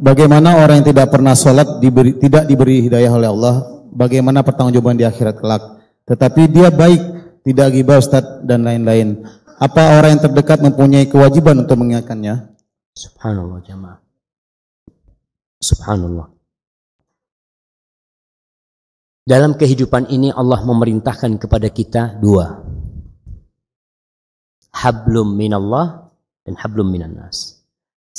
bagaimana orang yang tidak pernah sholat diberi, tidak diberi hidayah oleh Allah, bagaimana pertanggungjawaban di akhirat kelak. Tetapi dia baik, tidak ghibah, Ustaz dan lain-lain. Apa orang yang terdekat mempunyai kewajiban untuk mengingatkannya? Subhanallah jemaah. Subhanallah. Dalam kehidupan ini Allah memerintahkan kepada kita dua. Hablum minallah dan hablum minannas. nas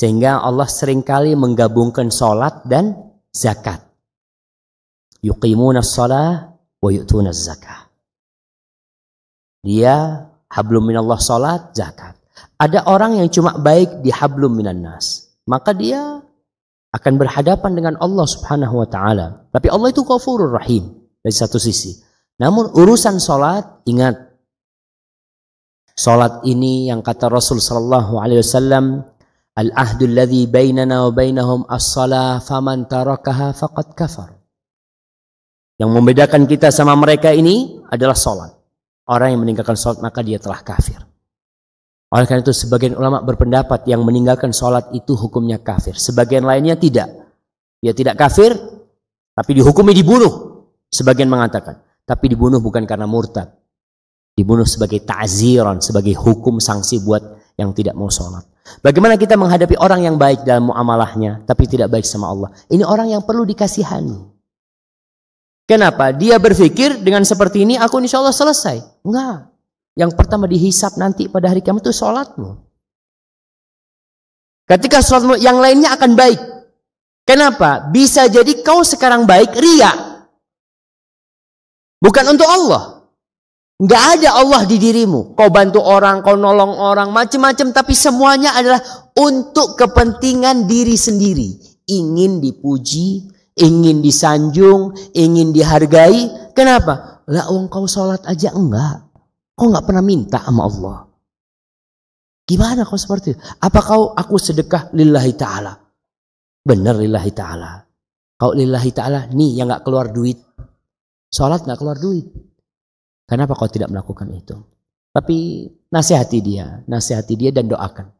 sehingga Allah seringkali menggabungkan sholat dan zakat. Yuqimuna sholat wa yu'tuna zakat. Dia hablum minallah sholat, zakat. Ada orang yang cuma baik di hablum minan nas. Maka dia akan berhadapan dengan Allah subhanahu wa ta'ala. Tapi Allah itu kafurur rahim dari satu sisi. Namun urusan sholat, ingat. Sholat ini yang kata Rasul sallallahu alaihi wasallam al ahdul alladhi bainana wa bainahum as-salah faman tarakaha faqad kafar. Yang membedakan kita sama mereka ini adalah salat. Orang yang meninggalkan salat maka dia telah kafir. Oleh karena itu sebagian ulama berpendapat yang meninggalkan sholat itu hukumnya kafir. Sebagian lainnya tidak. Dia tidak kafir, tapi dihukumi dibunuh. Sebagian mengatakan. Tapi dibunuh bukan karena murtad. Dibunuh sebagai ta'ziran, sebagai hukum sanksi buat yang tidak mau sholat. Bagaimana kita menghadapi orang yang baik dalam muamalahnya tapi tidak baik sama Allah? Ini orang yang perlu dikasihani. Kenapa? Dia berpikir dengan seperti ini aku insya Allah selesai. Enggak. Yang pertama dihisap nanti pada hari kiamat itu sholatmu. Ketika sholatmu yang lainnya akan baik. Kenapa? Bisa jadi kau sekarang baik ria. Bukan untuk Allah. Enggak ada Allah di dirimu. Kau bantu orang, kau nolong orang, macam-macam. Tapi semuanya adalah untuk kepentingan diri sendiri. Ingin dipuji, ingin disanjung, ingin dihargai. Kenapa? Lah uang kau sholat aja enggak. Kau enggak pernah minta sama Allah. Gimana kau seperti itu? Apa kau aku sedekah lillahi ta'ala? Benar lillahi ta'ala. Kau lillahi ta'ala nih yang nggak keluar duit. Sholat nggak keluar duit Kenapa kau tidak melakukan itu? Tapi nasihati dia, nasihati dia dan doakan.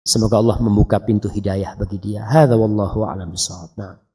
Semoga Allah membuka pintu hidayah bagi dia. Hadza wallahu a'lam bissawab. Nah.